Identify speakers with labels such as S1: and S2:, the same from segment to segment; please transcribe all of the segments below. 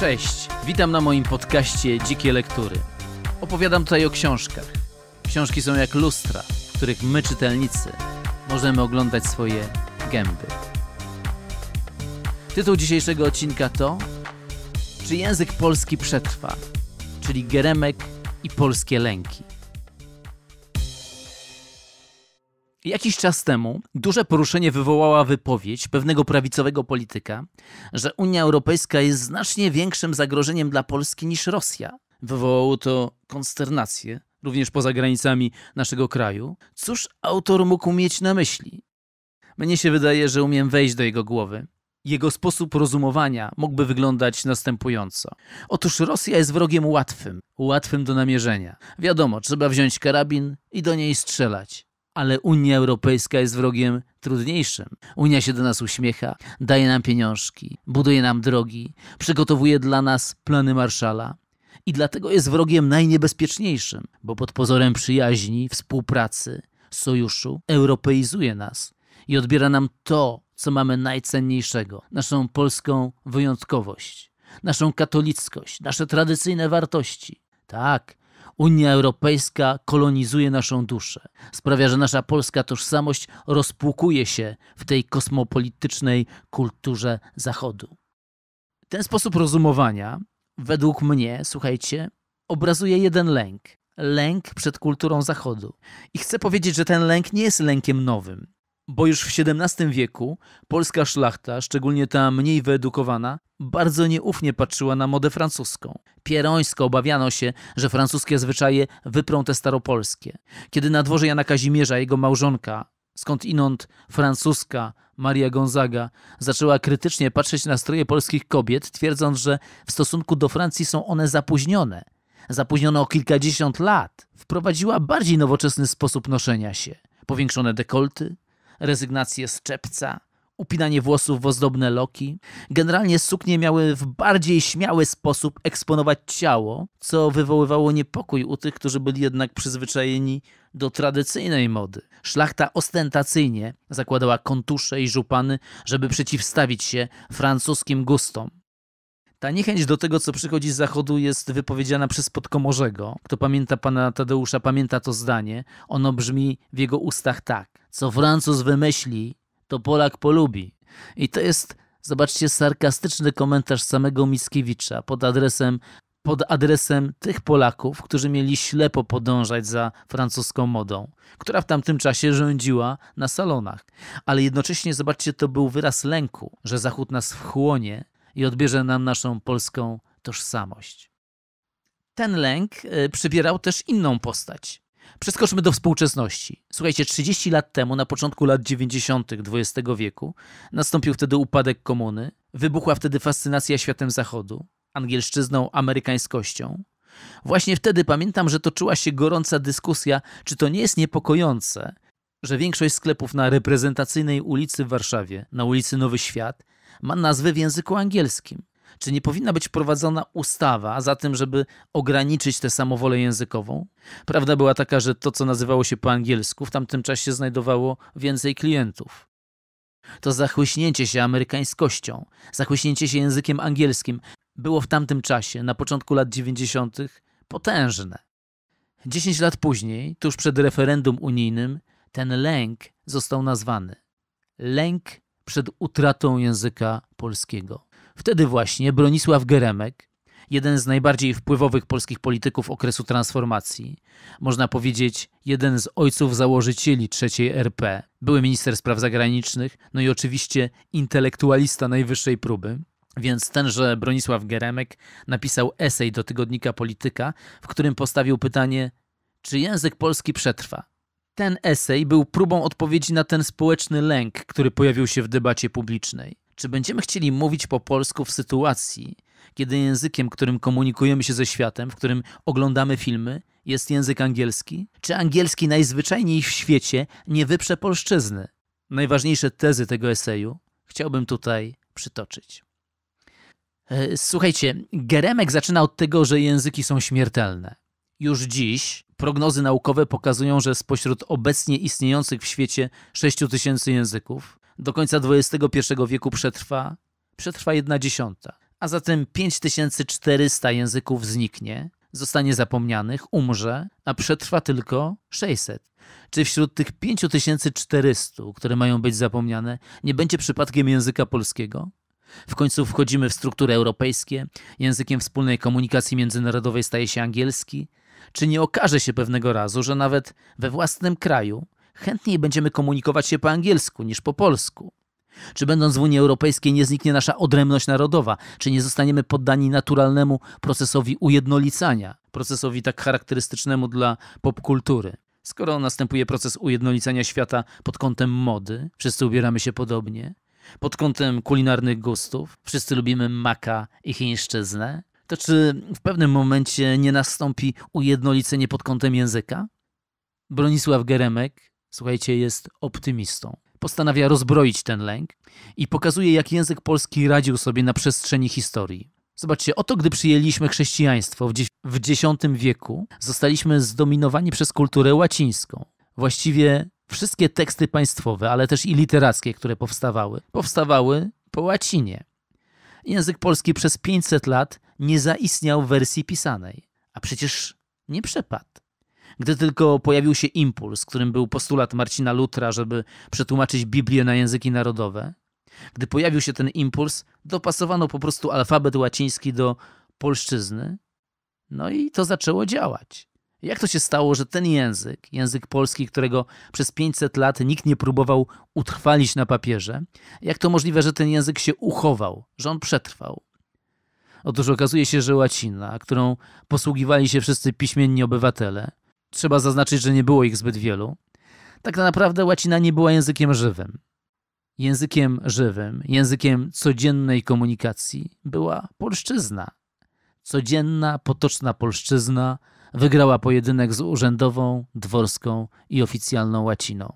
S1: Cześć, witam na moim podcaście Dzikie Lektury. Opowiadam tutaj o książkach. Książki są jak lustra, w których my, czytelnicy, możemy oglądać swoje gęby. Tytuł dzisiejszego odcinka to Czy język polski przetrwa? Czyli Geremek i polskie lęki. Jakiś czas temu duże poruszenie wywołała wypowiedź pewnego prawicowego polityka, że Unia Europejska jest znacznie większym zagrożeniem dla Polski niż Rosja. Wywołało to konsternację, również poza granicami naszego kraju. Cóż autor mógł mieć na myśli? Mnie się wydaje, że umiem wejść do jego głowy. Jego sposób rozumowania mógłby wyglądać następująco. Otóż Rosja jest wrogiem łatwym, łatwym do namierzenia. Wiadomo, trzeba wziąć karabin i do niej strzelać ale Unia Europejska jest wrogiem trudniejszym. Unia się do nas uśmiecha, daje nam pieniążki, buduje nam drogi, przygotowuje dla nas plany Marszala. I dlatego jest wrogiem najniebezpieczniejszym, bo pod pozorem przyjaźni, współpracy, sojuszu europeizuje nas i odbiera nam to, co mamy najcenniejszego naszą polską wyjątkowość, naszą katolickość, nasze tradycyjne wartości. Tak, Unia Europejska kolonizuje naszą duszę. Sprawia, że nasza polska tożsamość rozpłukuje się w tej kosmopolitycznej kulturze Zachodu. Ten sposób rozumowania, według mnie, słuchajcie, obrazuje jeden lęk. Lęk przed kulturą Zachodu. I chcę powiedzieć, że ten lęk nie jest lękiem nowym. Bo już w XVII wieku polska szlachta, szczególnie ta mniej wyedukowana, bardzo nieufnie patrzyła na modę francuską. Pierońsko obawiano się, że francuskie zwyczaje wyprą te staropolskie. Kiedy na dworze Jana Kazimierza jego małżonka, skąd inąd francuska Maria Gonzaga, zaczęła krytycznie patrzeć na stroje polskich kobiet, twierdząc, że w stosunku do Francji są one zapóźnione. Zapóźnione o kilkadziesiąt lat. Wprowadziła bardziej nowoczesny sposób noszenia się. Powiększone dekolty, rezygnację z czepca, upinanie włosów w ozdobne loki. Generalnie suknie miały w bardziej śmiały sposób eksponować ciało, co wywoływało niepokój u tych, którzy byli jednak przyzwyczajeni do tradycyjnej mody. Szlachta ostentacyjnie zakładała kontusze i żupany, żeby przeciwstawić się francuskim gustom. Ta niechęć do tego, co przychodzi z zachodu, jest wypowiedziana przez Podkomorzego. Kto pamięta pana Tadeusza, pamięta to zdanie. Ono brzmi w jego ustach tak. Co Francuz wymyśli, to Polak polubi. I to jest, zobaczcie, sarkastyczny komentarz samego Mickiewicza pod adresem pod adresem tych Polaków, którzy mieli ślepo podążać za francuską modą, która w tamtym czasie rządziła na salonach. Ale jednocześnie, zobaczcie, to był wyraz lęku, że Zachód nas wchłonie, i odbierze nam naszą polską tożsamość. Ten lęk e, przybierał też inną postać. Przeskoczmy do współczesności. Słuchajcie, 30 lat temu, na początku lat 90. XX wieku, nastąpił wtedy upadek komuny, wybuchła wtedy fascynacja światem zachodu, angielszczyzną, amerykańskością. Właśnie wtedy pamiętam, że toczyła się gorąca dyskusja, czy to nie jest niepokojące, że większość sklepów na reprezentacyjnej ulicy w Warszawie, na ulicy Nowy Świat, ma nazwę w języku angielskim. Czy nie powinna być wprowadzona ustawa za tym, żeby ograniczyć tę samowolę językową? Prawda była taka, że to, co nazywało się po angielsku, w tamtym czasie znajdowało więcej klientów. To zachłyśnięcie się amerykańskością, zachłyśnięcie się językiem angielskim było w tamtym czasie, na początku lat 90., potężne. Dziesięć lat później, tuż przed referendum unijnym, ten lęk został nazwany lęk przed utratą języka polskiego. Wtedy właśnie Bronisław Geremek, jeden z najbardziej wpływowych polskich polityków okresu transformacji, można powiedzieć jeden z ojców założycieli III RP, były minister spraw zagranicznych, no i oczywiście intelektualista najwyższej próby, więc tenże Bronisław Geremek napisał esej do tygodnika Polityka, w którym postawił pytanie, czy język polski przetrwa? Ten esej był próbą odpowiedzi na ten społeczny lęk, który pojawił się w debacie publicznej. Czy będziemy chcieli mówić po polsku w sytuacji, kiedy językiem, którym komunikujemy się ze światem, w którym oglądamy filmy, jest język angielski? Czy angielski najzwyczajniej w świecie nie wyprze polszczyzny? Najważniejsze tezy tego eseju chciałbym tutaj przytoczyć. E, słuchajcie, Geremek zaczyna od tego, że języki są śmiertelne. Już dziś Prognozy naukowe pokazują, że spośród obecnie istniejących w świecie 6 tysięcy języków do końca XXI wieku przetrwa, przetrwa jedna dziesiąta, a zatem 5400 języków zniknie, zostanie zapomnianych, umrze, a przetrwa tylko 600. Czy wśród tych 5400, które mają być zapomniane, nie będzie przypadkiem języka polskiego? W końcu wchodzimy w struktury europejskie, językiem wspólnej komunikacji międzynarodowej staje się angielski, czy nie okaże się pewnego razu, że nawet we własnym kraju chętniej będziemy komunikować się po angielsku niż po polsku? Czy będąc w Unii Europejskiej nie zniknie nasza odrębność narodowa? Czy nie zostaniemy poddani naturalnemu procesowi ujednolicania, procesowi tak charakterystycznemu dla popkultury? Skoro następuje proces ujednolicania świata pod kątem mody, wszyscy ubieramy się podobnie, pod kątem kulinarnych gustów, wszyscy lubimy maka i chińszczyznę, to czy w pewnym momencie nie nastąpi ujednolicenie pod kątem języka? Bronisław Geremek, słuchajcie, jest optymistą. Postanawia rozbroić ten lęk i pokazuje, jak język polski radził sobie na przestrzeni historii. Zobaczcie, oto gdy przyjęliśmy chrześcijaństwo w X wieku, zostaliśmy zdominowani przez kulturę łacińską. Właściwie wszystkie teksty państwowe, ale też i literackie, które powstawały, powstawały po łacinie język polski przez 500 lat nie zaistniał w wersji pisanej, a przecież nie przepadł. Gdy tylko pojawił się impuls, którym był postulat Marcina Lutra, żeby przetłumaczyć Biblię na języki narodowe, gdy pojawił się ten impuls, dopasowano po prostu alfabet łaciński do polszczyzny, no i to zaczęło działać. Jak to się stało, że ten język, język polski, którego przez 500 lat nikt nie próbował utrwalić na papierze, jak to możliwe, że ten język się uchował, że on przetrwał? Otóż okazuje się, że łacina, którą posługiwali się wszyscy piśmienni obywatele, trzeba zaznaczyć, że nie było ich zbyt wielu, tak naprawdę łacina nie była językiem żywym. Językiem żywym, językiem codziennej komunikacji była polszczyzna. Codzienna, potoczna polszczyzna – Wygrała pojedynek z urzędową, dworską i oficjalną łaciną.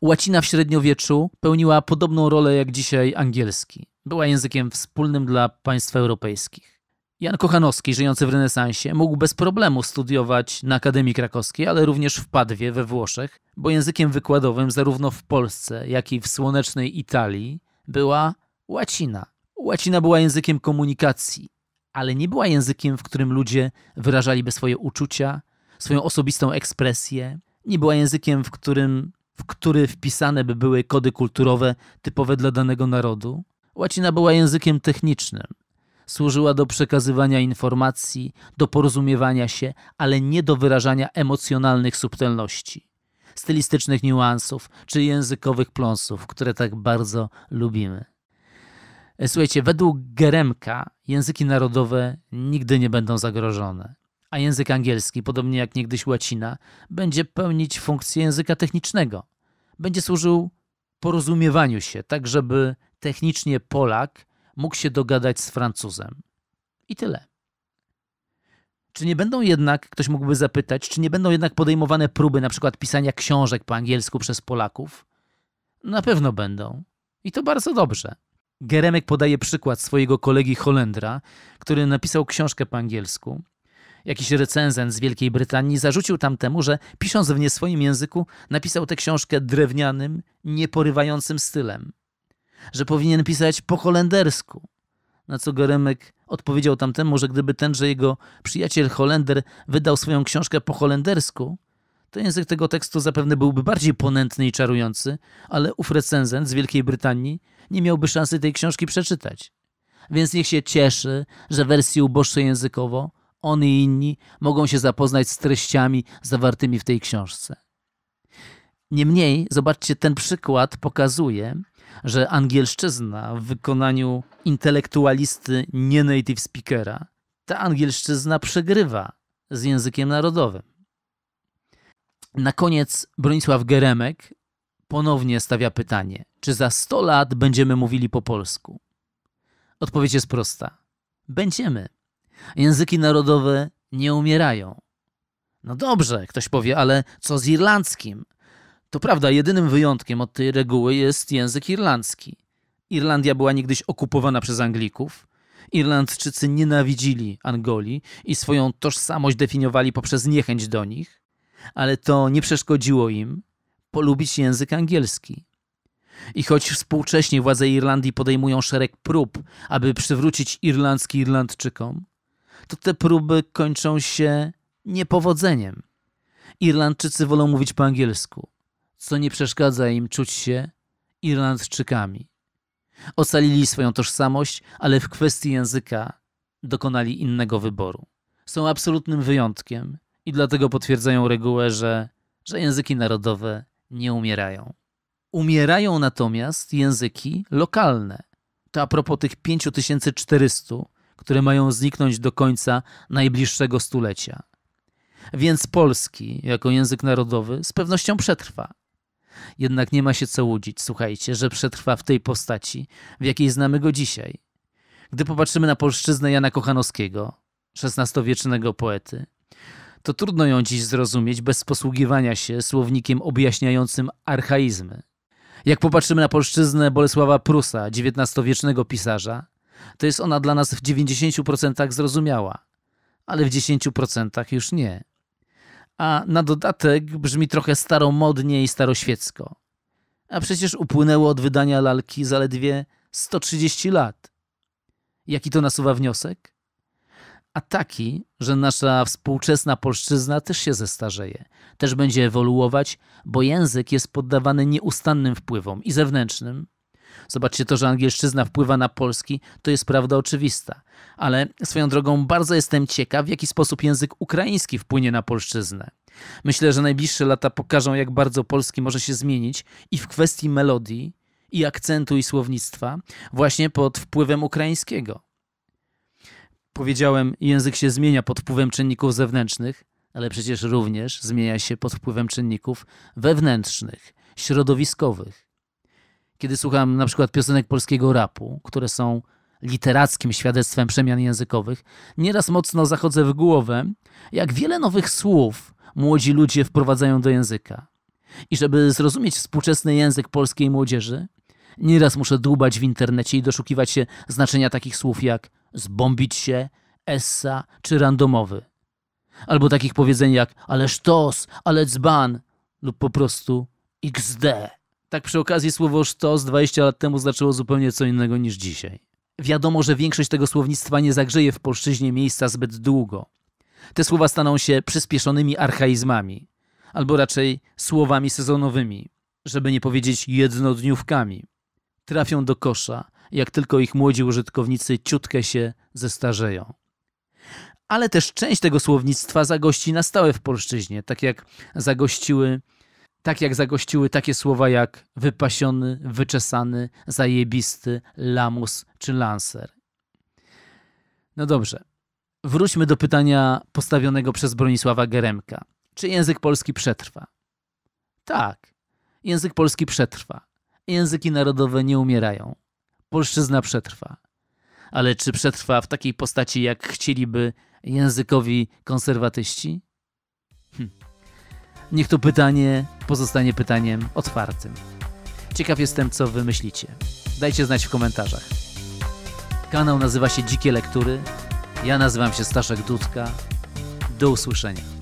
S1: Łacina w średniowieczu pełniła podobną rolę jak dzisiaj angielski. Była językiem wspólnym dla państw europejskich. Jan Kochanowski, żyjący w renesansie, mógł bez problemu studiować na Akademii Krakowskiej, ale również w Padwie we Włoszech, bo językiem wykładowym zarówno w Polsce, jak i w słonecznej Italii była łacina. Łacina była językiem komunikacji, ale nie była językiem, w którym ludzie wyrażaliby swoje uczucia, swoją osobistą ekspresję. Nie była językiem, w którym w który wpisane by były kody kulturowe typowe dla danego narodu. Łacina była językiem technicznym. Służyła do przekazywania informacji, do porozumiewania się, ale nie do wyrażania emocjonalnych subtelności, stylistycznych niuansów czy językowych pląsów, które tak bardzo lubimy. Słuchajcie, według Geremka języki narodowe nigdy nie będą zagrożone, a język angielski, podobnie jak niegdyś łacina, będzie pełnić funkcję języka technicznego. Będzie służył porozumiewaniu się, tak żeby technicznie Polak mógł się dogadać z Francuzem. I tyle. Czy nie będą jednak, ktoś mógłby zapytać, czy nie będą jednak podejmowane próby na przykład pisania książek po angielsku przez Polaków? Na pewno będą. I to bardzo dobrze. Geremek podaje przykład swojego kolegi Holendra, który napisał książkę po angielsku. Jakiś recenzent z Wielkiej Brytanii zarzucił tamtemu, że pisząc w nie swoim języku, napisał tę książkę drewnianym, nieporywającym stylem. Że powinien pisać po holendersku. Na co Geremek odpowiedział tamtemu, że gdyby tenże jego przyjaciel Holender wydał swoją książkę po holendersku, to język tego tekstu zapewne byłby bardziej ponętny i czarujący, ale ów recenzent z Wielkiej Brytanii nie miałby szansy tej książki przeczytać. Więc niech się cieszy, że wersji uboższej językowo on i inni mogą się zapoznać z treściami zawartymi w tej książce. Niemniej, zobaczcie, ten przykład pokazuje, że angielszczyzna w wykonaniu intelektualisty nie native speakera, ta angielszczyzna przegrywa z językiem narodowym. Na koniec Bronisław Geremek ponownie stawia pytanie: czy za 100 lat będziemy mówili po polsku? Odpowiedź jest prosta. Będziemy. Języki narodowe nie umierają. No dobrze, ktoś powie, ale co z irlandzkim? To prawda, jedynym wyjątkiem od tej reguły jest język irlandzki. Irlandia była niegdyś okupowana przez Anglików. Irlandczycy nienawidzili Angolii i swoją tożsamość definiowali poprzez niechęć do nich, ale to nie przeszkodziło im polubić język angielski. I choć współcześnie władze Irlandii podejmują szereg prób, aby przywrócić irlandzki Irlandczykom, to te próby kończą się niepowodzeniem. Irlandczycy wolą mówić po angielsku, co nie przeszkadza im czuć się Irlandczykami. Ocalili swoją tożsamość, ale w kwestii języka dokonali innego wyboru. Są absolutnym wyjątkiem i dlatego potwierdzają regułę, że, że języki narodowe nie umierają. Umierają natomiast języki lokalne. To a propos tych 5400, które mają zniknąć do końca najbliższego stulecia. Więc polski, jako język narodowy, z pewnością przetrwa. Jednak nie ma się co łudzić, słuchajcie, że przetrwa w tej postaci, w jakiej znamy go dzisiaj. Gdy popatrzymy na polszczyznę Jana Kochanowskiego, XVI-wiecznego poety, to trudno ją dziś zrozumieć bez posługiwania się słownikiem objaśniającym archaizmy. Jak popatrzymy na polszczyznę Bolesława Prusa, XIX-wiecznego pisarza, to jest ona dla nas w 90% zrozumiała, ale w 10% już nie. A na dodatek brzmi trochę staromodnie i staroświecko. A przecież upłynęło od wydania lalki zaledwie 130 lat. Jaki to nasuwa wniosek? a taki, że nasza współczesna polszczyzna też się zestarzeje, też będzie ewoluować, bo język jest poddawany nieustannym wpływom i zewnętrznym. Zobaczcie to, że angielszczyzna wpływa na polski, to jest prawda oczywista. Ale swoją drogą bardzo jestem ciekaw, w jaki sposób język ukraiński wpłynie na polszczyznę. Myślę, że najbliższe lata pokażą, jak bardzo polski może się zmienić i w kwestii melodii, i akcentu, i słownictwa, właśnie pod wpływem ukraińskiego powiedziałem, język się zmienia pod wpływem czynników zewnętrznych, ale przecież również zmienia się pod wpływem czynników wewnętrznych, środowiskowych. Kiedy słucham na przykład piosenek polskiego rapu, które są literackim świadectwem przemian językowych, nieraz mocno zachodzę w głowę, jak wiele nowych słów młodzi ludzie wprowadzają do języka. I żeby zrozumieć współczesny język polskiej młodzieży, nieraz muszę dłubać w internecie i doszukiwać się znaczenia takich słów jak zbombić się, essa czy randomowy. Albo takich powiedzeń jak ale sztos, ale dzban lub po prostu XD. Tak przy okazji słowo sztos 20 lat temu znaczyło zupełnie co innego niż dzisiaj. Wiadomo, że większość tego słownictwa nie zagrzeje w polszczyźnie miejsca zbyt długo. Te słowa staną się przyspieszonymi archaizmami, albo raczej słowami sezonowymi, żeby nie powiedzieć jednodniówkami. Trafią do kosza jak tylko ich młodzi użytkownicy ciutkę się zestarzeją. Ale też część tego słownictwa zagości na stałe w polszczyźnie, tak jak zagościły, tak jak zagościły takie słowa jak wypasiony, wyczesany, zajebisty, lamus czy lancer. No dobrze, wróćmy do pytania postawionego przez Bronisława Geremka. Czy język polski przetrwa? Tak, język polski przetrwa. Języki narodowe nie umierają polszczyzna przetrwa. Ale czy przetrwa w takiej postaci, jak chcieliby językowi konserwatyści? Hm. Niech to pytanie pozostanie pytaniem otwartym. Ciekaw jestem, co wy myślicie. Dajcie znać w komentarzach. Kanał nazywa się Dzikie Lektury. Ja nazywam się Staszek Dudka. Do usłyszenia.